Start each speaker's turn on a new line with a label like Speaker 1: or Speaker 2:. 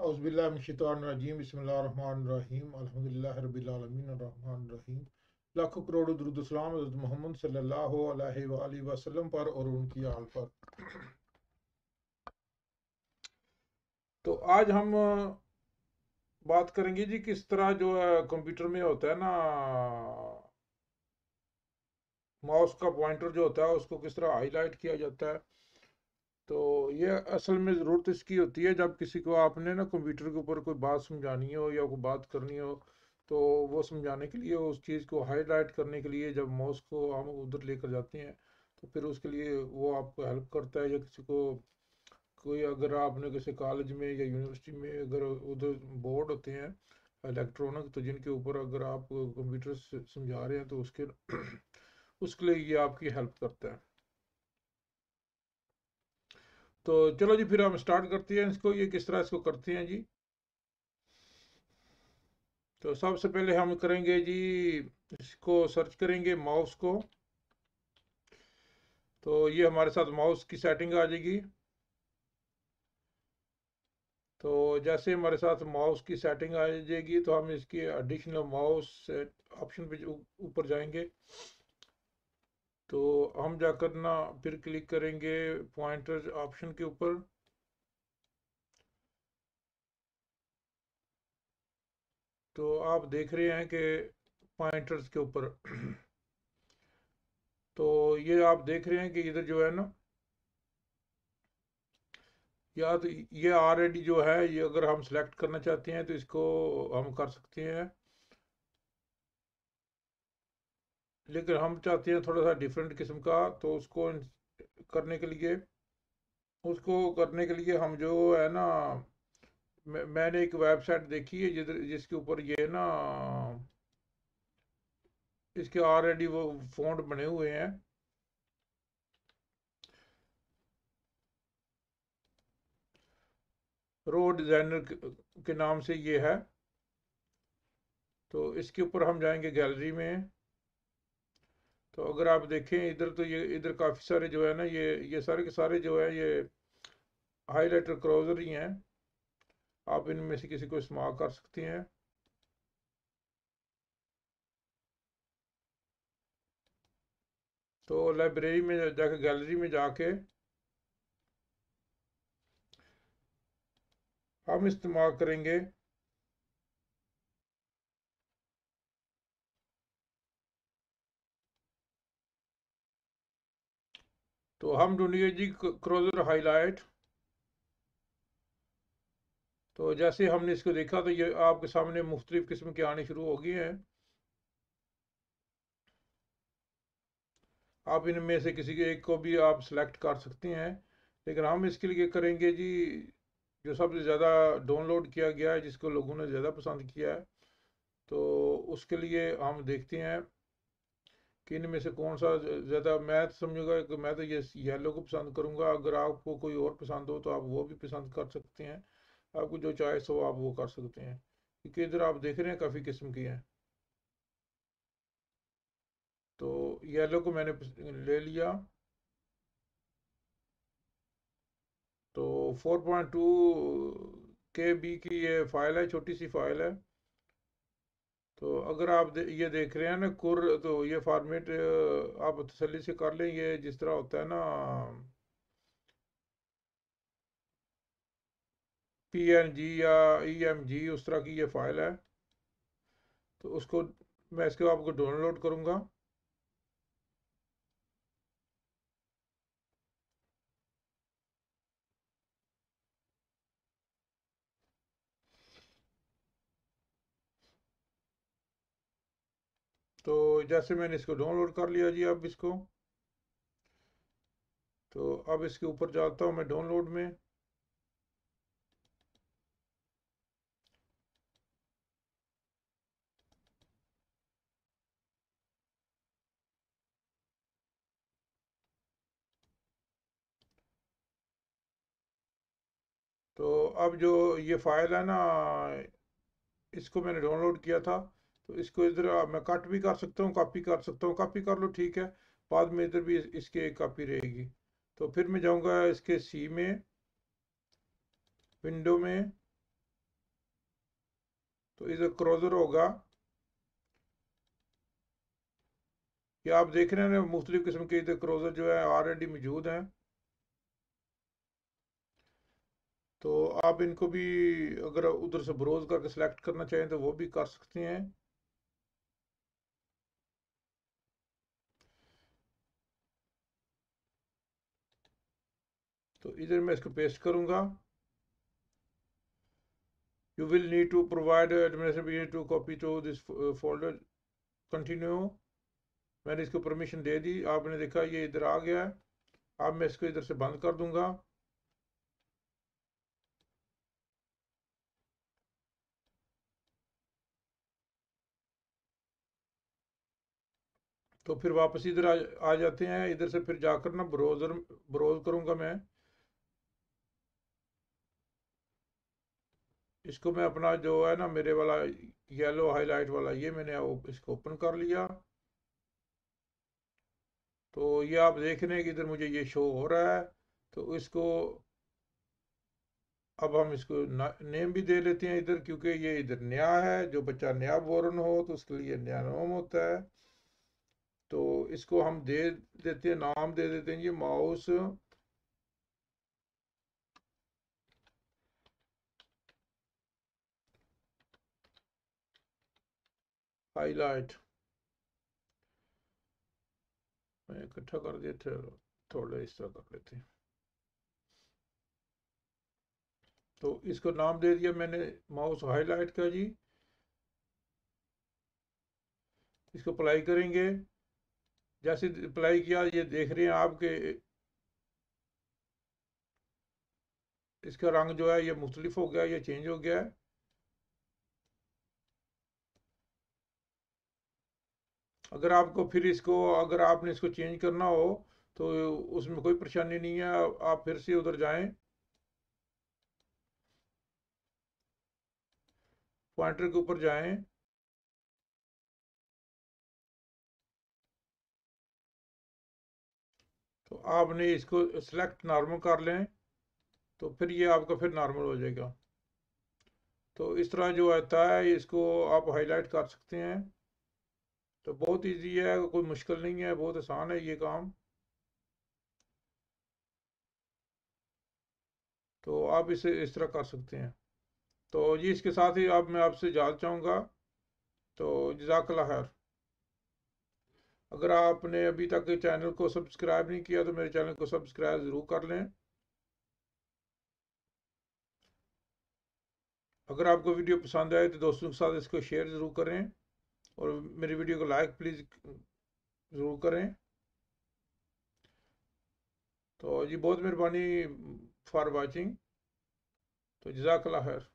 Speaker 1: बसमीम लाखों मोहम्मद वसल्लम पर और उनकी आल पर तो आज हम बात करेंगे जी किस तरह जो है कंप्यूटर में होता है ना माउस का पॉइंटर जो होता है उसको किस तरह हाईलाइट किया जाता है तो ये असल में ज़रूरत इसकी होती है जब किसी को आपने ना कंप्यूटर के ऊपर कोई बात समझानी हो या कोई बात करनी हो तो वो समझाने के लिए उस चीज़ को हाईलाइट करने के लिए जब माउस को हम उधर लेकर जाते हैं तो फिर उसके लिए वो आपको हेल्प करता है या किसी को कोई अगर आपने किसी कॉलेज में या यूनिवर्सिटी में अगर उधर बोर्ड होते हैं इलेक्ट्रॉनिक तो जिनके ऊपर अगर आप कंप्यूटर समझा रहे हैं तो उसके उसके लिए ये आपकी हेल्प करता है तो चलो जी फिर हम स्टार्ट करते हैं इसको ये किस तरह इसको करते हैं जी तो सबसे पहले हम करेंगे जी इसको सर्च करेंगे माउस को तो ये हमारे साथ माउस की सेटिंग आ जाएगी तो जैसे हमारे साथ माउस की सेटिंग आ जाएगी तो हम इसकी एडिशनल माउस ऑप्शन पे ऊपर जाएंगे तो हम जाकर ना फिर क्लिक करेंगे पॉइंटर ऑप्शन के ऊपर तो आप देख रहे हैं कि पॉइंटर्स के ऊपर तो ये आप देख रहे हैं कि इधर जो है ना या तो ये ऑलरेडी जो है ये अगर हम सेलेक्ट करना चाहते हैं तो इसको हम कर सकते हैं लेकिन हम चाहते हैं थोड़ा सा डिफरेंट किस्म का तो उसको करने के लिए उसको करने के लिए हम जो है ना मैंने एक वेबसाइट देखी है जिधर जिसके ऊपर ये ना इसके ऑलरेडी वो फोन बने हुए हैं रोड डिज़ाइनर के नाम से ये है तो इसके ऊपर हम जाएंगे गैलरी में तो अगर आप देखें इधर तो ये इधर काफ़ी सारे जो है ना ये ये सारे के सारे जो है ये हाई लेटर क्रोजर ही हैं आप इनमें से किसी को इस्तेमाल कर सकते हैं तो लाइब्रेरी में जाके गैलरी में जाके हम इस्तेमाल करेंगे तो हम ढूंढिए जी क्रोजर हाईलाइट तो जैसे हमने इसको देखा तो ये आपके सामने मुख्तलिफ किस्म के आने शुरू हो गए हैं आप इनमें से किसी के एक को भी आप सेलेक्ट कर सकते हैं लेकिन हम इसके लिए करेंगे जी जो सबसे ज़्यादा डाउनलोड किया गया है जिसको लोगों ने ज़्यादा पसंद किया है तो उसके लिए हम देखते हैं कि इनमें से कौन सा ज़्यादा मैं तो समझूंगा कि मैं तो ये येलो को पसंद करूंगा अगर आपको कोई और पसंद हो तो आप वो भी पसंद कर सकते हैं आपको जो चॉइस हो आप वो कर सकते हैं क्योंकि इधर आप देख रहे हैं काफ़ी किस्म की हैं तो येलो को मैंने ले लिया तो 4.2 के बी की ये फाइल है छोटी सी फाइल है तो अगर आप दे, ये देख रहे हैं ना कुर तो ये फॉर्मेट आप तसली से कर लें ये जिस तरह होता है ना पी एन जी या ई एम जी उस तरह की ये फाइल है तो उसको मैं इसके आपको डाउनलोड करूँगा तो जैसे मैंने इसको डाउनलोड कर लिया जी अब इसको तो अब इसके ऊपर जाता हूँ मैं डाउनलोड में तो अब जो ये फाइल है ना इसको मैंने डाउनलोड किया था तो इसको इधर मैं कट भी कर सकता हूँ कॉपी कर सकता हूँ कॉपी कर लो ठीक है बाद में इधर भी इसके एक कॉपी रहेगी तो फिर मैं जाऊँगा इसके सी में विंडो में तो इधर क्रोजर होगा ये आप देख रहे हैं मुख्तलिफ किस्म के इधर क्रोजर जो है ऑलरेडी मौजूद हैं तो आप इनको भी अगर उधर से ब्रोज करके सेलेक्ट करना चाहें तो वो भी कर सकते हैं तो इधर मैं इसको पेस्ट करूँगा you will need to provide administration to copy to this folder continue मैंने इसको परमिशन दे दी आपने देखा ये इधर आ गया है अब मैं इसको इधर से बंद कर दूंगा तो फिर वापस इधर आ, आ जाते हैं इधर से फिर जाकर ना ब्राउज़र ब्राउज़ करूंगा मैं इसको मैं अपना जो है ना मेरे वाला येलो हाईलाइट वाला ये मैंने इसको ओपन कर लिया तो ये आप देख रहे हैं कि इधर मुझे ये शो हो रहा है तो इसको अब हम इसको नेम भी दे लेते हैं इधर क्योंकि ये इधर नया है जो बच्चा नया बोरन हो तो उसके लिए नया नाम होता है तो इसको हम दे देते हैं नाम दे देते हैं ये माउस हाईलाइट मैं इकट्ठा कर दिए थे थोड़े इस तरह कर लेते तो इसको नाम दे दिया मैंने माउस हाईलाइट का जी इसको अप्लाई करेंगे जैसे अप्लाई किया ये देख रहे हैं आपके इसका रंग जो है ये मुख्तलिफ हो गया ये चेंज हो गया है अगर आपको फिर इसको अगर आपने इसको चेंज करना हो तो उसमें कोई परेशानी नहीं है आप फिर से उधर जाएं पॉइंटर के ऊपर जाएं तो आपने इसको सिलेक्ट नॉर्मल कर लें तो फिर ये आपका फिर नॉर्मल हो जाएगा तो इस तरह जो आता है इसको आप हाईलाइट कर सकते हैं तो बहुत इजी है कोई मुश्किल नहीं है बहुत आसान है ये काम तो आप इसे इस तरह कर सकते हैं तो ये इसके साथ ही अब मैं आपसे जान चाहूँगा तो जजाकला खैर अगर आपने अभी तक चैनल को सब्सक्राइब नहीं किया तो मेरे चैनल को सब्सक्राइब ज़रूर कर लें अगर आपको वीडियो पसंद आए तो दोस्तों के साथ इसको शेयर ज़रूर करें और मेरी वीडियो को लाइक प्लीज़ ज़रूर करें तो जी बहुत मेहरबानी फॉर वाचिंग तो जजाकला खैर